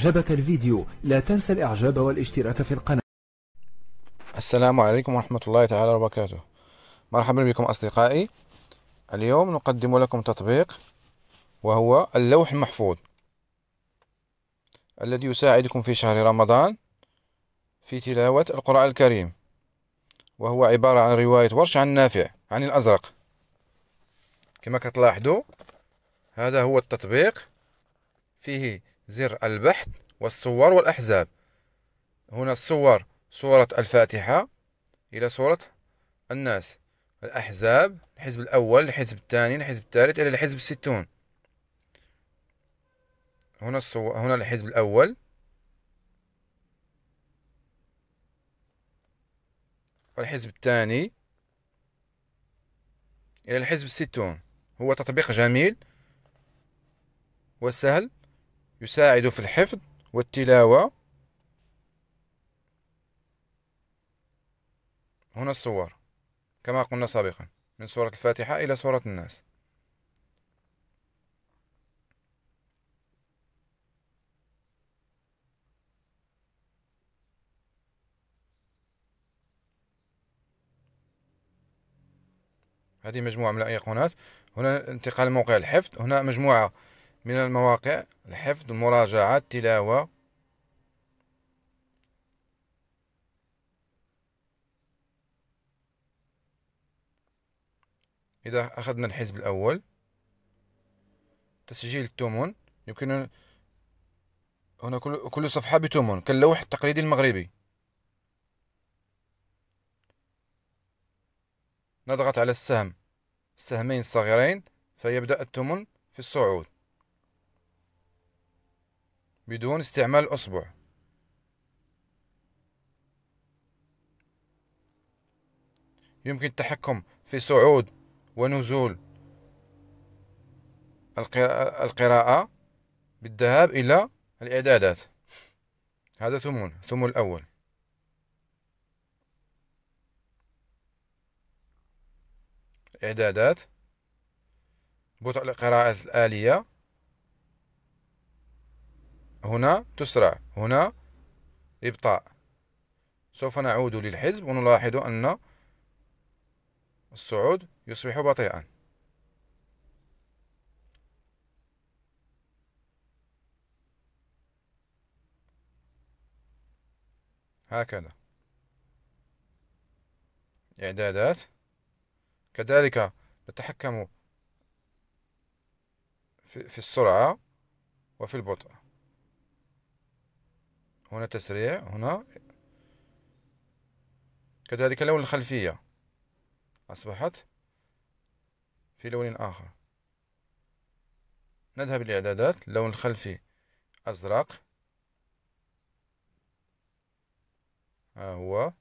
أعجبك الفيديو لا تنسى الإعجاب والاشتراك في القناة السلام عليكم ورحمة الله تعالى وبركاته مرحبا بكم أصدقائي اليوم نقدم لكم تطبيق وهو اللوح المحفوظ الذي يساعدكم في شهر رمضان في تلاوة القرآن الكريم وهو عبارة عن رواية ورش عن نافع عن الأزرق كما كتلاحظوا هذا هو التطبيق فيه زر البحث والصور والأحزاب هنا الصور صورة الفاتحة إلى صورة الناس الأحزاب الحزب الأول الحزب الثاني الحزب الثالث إلى الحزب الستون هنا الصور هنا الحزب الأول والحزب الثاني إلى الحزب الستون هو تطبيق جميل وسهل يساعد في الحفظ والتلاوة هنا الصور كما قلنا سابقا من سورة الفاتحة إلى سورة الناس هذه مجموعة من الأيقونات هنا انتقال موقع الحفظ هنا مجموعة من المواقع الحفظ المراجعة التلاوة إذا أخذنا الحزب الأول تسجيل التومون يمكن هنا كل كل صفحة بتومون كاللوح التقليدي المغربي نضغط على السهم السهمين الصغيرين فيبدأ التومون في الصعود بدون استعمال أصبع يمكن التحكم في صعود ونزول القراءة بالذهاب إلى الإعدادات هذا ثمون ثم الأول إعدادات بطء القراءة الآلية هنا تسرع هنا إبطاء سوف نعود للحزب ونلاحظ أن الصعود يصبح بطيئا هكذا إعدادات كذلك نتحكم في السرعة وفي البطء هنا تسريع هنا كذلك لون الخلفية أصبحت في لون آخر نذهب للإعدادات اللون الخلفي أزرق ها هو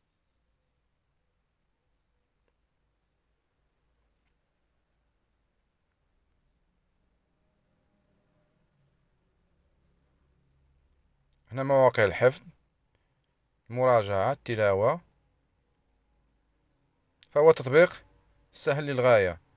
هنا مواقع الحفظ المراجعة التلاوة فهو تطبيق سهل للغاية